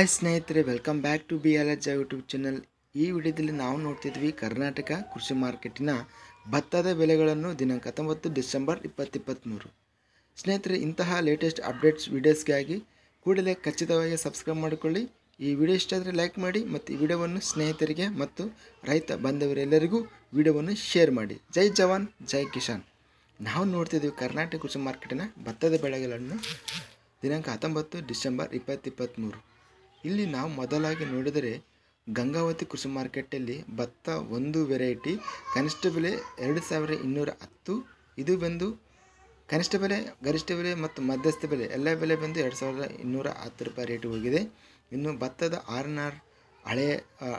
hi ಸ್ನೇಹಿತರೆ welcome back to B L H YouTube channel ಈ ವಿಡಿಯೋದಲ್ಲಿ ನಾವು ನೋಡ್ತಿದ್ವಿ ಕರ್ನಾಟಕ ಕೃಷಿ ಮಾರ್ಕೆಟಿನ ಭತ್ತದ ಬೆಲೆಗಳನ್ನು ದಿನಾಂಕ ಹತ್ತೊಂಬತ್ತು ಡಿಸೆಂಬರ್ ಇಪ್ಪತ್ತಿಪ್ಪತ್ತ್ಮೂರು ಸ್ನೇಹಿತರೆ ಇಂತಹ ಲೇಟೆಸ್ಟ್ ಅಪ್ಡೇಟ್ಸ್ ವೀಡಿಯೋಸ್ಗಾಗಿ ಕೂಡಲೇ ಖಚಿತವಾಗಿ ಸಬ್ಸ್ಕ್ರೈಬ್ ಮಾಡಿಕೊಳ್ಳಿ ಈ ವಿಡಿಯೋ ಇಷ್ಟ ಆದರೆ ಲೈಕ್ ಮಾಡಿ ಮತ್ತು ಈ ವಿಡಿಯೋವನ್ನು ಸ್ನೇಹಿತರಿಗೆ ಮತ್ತು ರೈತ ಬಾಂಧವರೆಲ್ಲರಿಗೂ ವಿಡಿಯೋವನ್ನು ಶೇರ್ ಮಾಡಿ ಜೈ ಜವಾನ್ ಜೈ ಕಿಶಾನ್ ನಾವು ನೋಡ್ತಿದ್ದೀವಿ ಕರ್ನಾಟಕ ಕೃಷಿ ಮಾರ್ಕೆಟಿನ ಭತ್ತದ ಬೆಳೆಗಳನ್ನು ದಿನಾಂಕ ಹತ್ತೊಂಬತ್ತು ಡಿಸೆಂಬರ್ ಇಪ್ಪತ್ತಿಪ್ಪತ್ತ್ಮೂರು ಇಲ್ಲಿ ನಾವು ಮೊದಲಾಗಿ ನೋಡಿದರೆ ಗಂಗಾವತಿ ಕೃಷಿ ಮಾರ್ಕೆಟಲ್ಲಿ ಭತ್ತ ಒಂದು ವೆರೈಟಿ ಕನಿಷ್ಠ ಬೆಲೆ ಎರಡು ಸಾವಿರ ಇನ್ನೂರ ಹತ್ತು ಇದು ಬಂದು ಕನಿಷ್ಠ ಬೆಲೆ ಗರಿಷ್ಠ ಬೆಲೆ ಮತ್ತು ಮಧ್ಯಸ್ಥ ಬೆಲೆ ಎಲ್ಲ ಬೆಲೆ ಬಂದು ಎರಡು ಸಾವಿರದ ಇನ್ನೂರ ಹತ್ತು ರೂಪಾಯಿ ರೇಟ್ ಹೋಗಿದೆ ಇನ್ನು ಭತ್ತದ ಆರ್ ಎನ್ ಆರ್ ಹಳೆ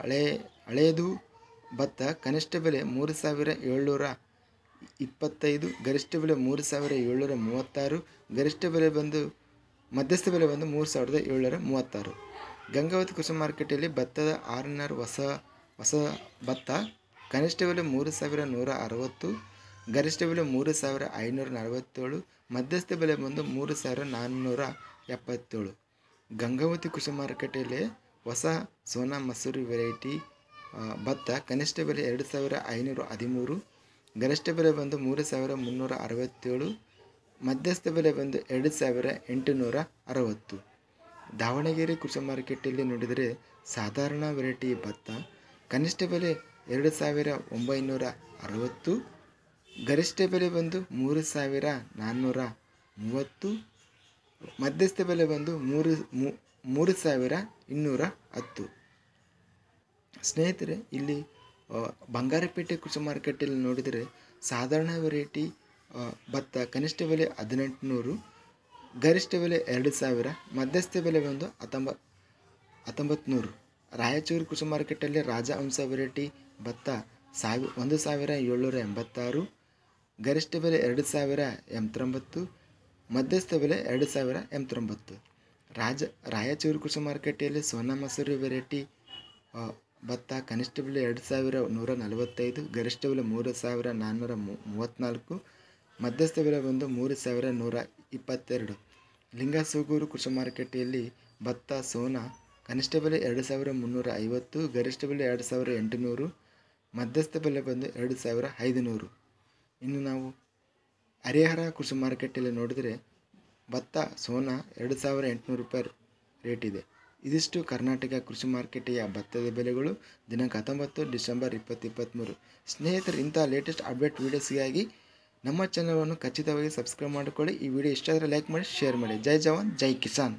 ಹಳೆ ಹಳೆಯದು ಭತ್ತ ಕನಿಷ್ಠ ಬೆಲೆ ಮೂರು ಸಾವಿರ ಏಳ್ನೂರ ಇಪ್ಪತ್ತೈದು ಗರಿಷ್ಠ ಬೆಲೆ ಮೂರು ಸಾವಿರ ಏಳ್ನೂರ ಮೂವತ್ತಾರು ಗರಿಷ್ಠ ಬೆಲೆ ಬಂದು ಮಧ್ಯಸ್ಥ ಬೆಲೆ ಬಂದು ಮೂರು ಸಾವಿರದ ಏಳ್ನೂರ ಮೂವತ್ತಾರು ಗಂಗಾವತಿ ಕೃಷಿ ಮಾರುಕಟ್ಟೆಯಲ್ಲಿ ಭತ್ತದ ಆರ್ನರ್ ಹೊಸ ಹೊಸ ಭತ್ತ ಕನಿಷ್ಠ ಬೆಲೆ ಮೂರು ಸಾವಿರ ನೂರ ಅರವತ್ತು ಗರಿಷ್ಠ ಬೆಲೆ ಮೂರು ಸಾವಿರ ಐನೂರ ನಲವತ್ತೇಳು ಮಧ್ಯಸ್ಥ ಬೆಲೆ ಬಂದು ಮೂರು ಸಾವಿರ ನಾನ್ನೂರ ಎಪ್ಪತ್ತೇಳು ಗಂಗಾವತಿ ಕೃಷಿ ಮಾರುಕಟ್ಟೆಯಲ್ಲಿ ಹೊಸ ಸೋನಾ ಮಸೂರಿ ವೆರೈಟಿ ಭತ್ತ ಕನಿಷ್ಠ ಬೆಲೆ ಎರಡು ಸಾವಿರ ಐನೂರ ಹದಿಮೂರು ಗರಿಷ್ಠ ಬೆಲೆ ಬಂದು ಮೂರು ಸಾವಿರ ಮುನ್ನೂರ ಅರವತ್ತೇಳು ಮಧ್ಯಸ್ಥ ಬೆಲೆ ಬಂದು ಎರಡು ಸಾವಿರ ಎಂಟುನೂರ ಅರವತ್ತು ದಾವಣಗೆರೆ ಕೃಷಿ ಮಾರುಕಟ್ಟೆಯಲ್ಲಿ ನೋಡಿದರೆ ಸಾಧಾರಣ ವೆರೈಟಿ ಭತ್ತ ಕನಿಷ್ಠ ಬೆಲೆ ಎರಡು ಸಾವಿರ ಒಂಬೈನೂರ ಅರವತ್ತು ಗರಿಷ್ಠ ಬೆಲೆ ಬಂದು ಮೂರು ಸಾವಿರ ನಾನ್ನೂರ ಮೂವತ್ತು ಮಧ್ಯಸ್ಥ ಬೆಲೆ ಬಂದು ಮೂರು ಮೂರು ಸಾವಿರ ಇನ್ನೂರ ಹತ್ತು ಸ್ನೇಹಿತರೆ ಇಲ್ಲಿ ಬಂಗಾರಪೇಟೆ ಕೃಷಿ ಮಾರುಕಟ್ಟೆಯಲ್ಲಿ ನೋಡಿದರೆ ಸಾಧಾರಣ ವೆರೈಟಿ ಭತ್ತ ಕನಿಷ್ಠ ಬೆಲೆ ಹದಿನೆಂಟುನೂರು ಗರಿಷ್ಠ ಬೆಲೆ ಎರಡು ಸಾವಿರ ಮಧ್ಯಸ್ಥ ಬೆಲೆ ಬಂದು ಹತ್ತೊಂಬ ಹತ್ತೊಂಬತ್ತು ರಾಯಚೂರು ಕೃಷಿ ಮಾರ್ಕೆಟಲ್ಲಿ ರಾಜ ಹಂಸ ವೆರೈಟಿ ಭತ್ತ ಸಾವಿ ಒಂದು ಸಾವಿರ ಏಳ್ನೂರ ಎಂಬತ್ತಾರು ಗರಿಷ್ಠ ಬೆಲೆ ಎರಡು ಸಾವಿರ ಎಂಬತ್ತೊಂಬತ್ತು ಮಧ್ಯಸ್ಥ ಬೆಲೆ ಎರಡು ಸಾವಿರ ಎಂಬತ್ತೊಂಬತ್ತು ರಾಜ ರಾಯಚೂರು ಕೃಷಿ ಮಾರ್ಕೆಟಲ್ಲಿ ಸೋನಾ ಮಸೂರಿ ವೆರೈಟಿ ಭತ್ತ ಕನಿಷ್ಠ ಬೆಲೆ ಎರಡು ಸಾವಿರ ನೂರ ನಲವತ್ತೈದು ಗರಿಷ್ಠ ಬೆಲೆ ಮೂರು ಸಾವಿರ ನಾನ್ನೂರ ಮೂವತ್ತ್ನಾಲ್ಕು ಮಧ್ಯಸ್ಥ ಬೆಲೆ ಬಂದು ಮೂರು ಸಾವಿರ ನೂರ ಇಪ್ಪತ್ತೆರಡು ಲಿಂಗಸೂಗೂರು ಕೃಷಿ ಮಾರುಕಟ್ಟೆಯಲ್ಲಿ ಭತ್ತ ಸೋನಾ ಕನಿಷ್ಠ ಬೆಲೆ ಎರಡು ಸಾವಿರ ಮುನ್ನೂರ ಐವತ್ತು ಗರಿಷ್ಠ ಬೆಲೆ ಎರಡು ಸಾವಿರ ಎಂಟುನೂರು ಮಧ್ಯಸ್ಥ ಬೆಲೆ ಬಂದು ಎರಡು ಸಾವಿರ ಐದುನೂರು ಇನ್ನು ನಾವು ಹರಿಹರ ಕೃಷಿ ಮಾರುಕಟ್ಟೆಯಲ್ಲಿ ನೋಡಿದರೆ ಭತ್ತ ಸೋನಾ ಎರಡು ಸಾವಿರ ಎಂಟುನೂರು ರೂಪಾಯಿ ರೇಟ್ ಇದೆ ಇದಿಷ್ಟು ಕರ್ನಾಟಕ ಕೃಷಿ ಮಾರುಕಟ್ಟೆಯ ಭತ್ತದ ಬೆಲೆಗಳು ದಿನಾಂಕ ಹತ್ತೊಂಬತ್ತು ಡಿಸೆಂಬರ್ ಇಪ್ಪತ್ತು ಇಪ್ಪತ್ತ್ಮೂರು ಸ್ನೇಹಿತರು ಇಂಥ ಲೇಟೆಸ್ಟ್ ಅಪ್ಡೇಟ್ ವೀಡಿಯೋಸ್ಗಾಗಿ ನಮ್ಮ ಚಾನಲನ್ನು ಖಚಿತವಾಗಿ ಸಬ್ಸ್ಕ್ರೈಬ್ ಮಾಡಿಕೊಳ್ಳಿ ಈ ವಿಡಿಯೋ ಇಷ್ಟ ಆದರೆ ಲೈಕ್ ಮಾಡಿ ಶೇರ್ ಮಾಡಿ ಜೈ ಜವಾನ್ ಜೈ ಕಿಸಾನ್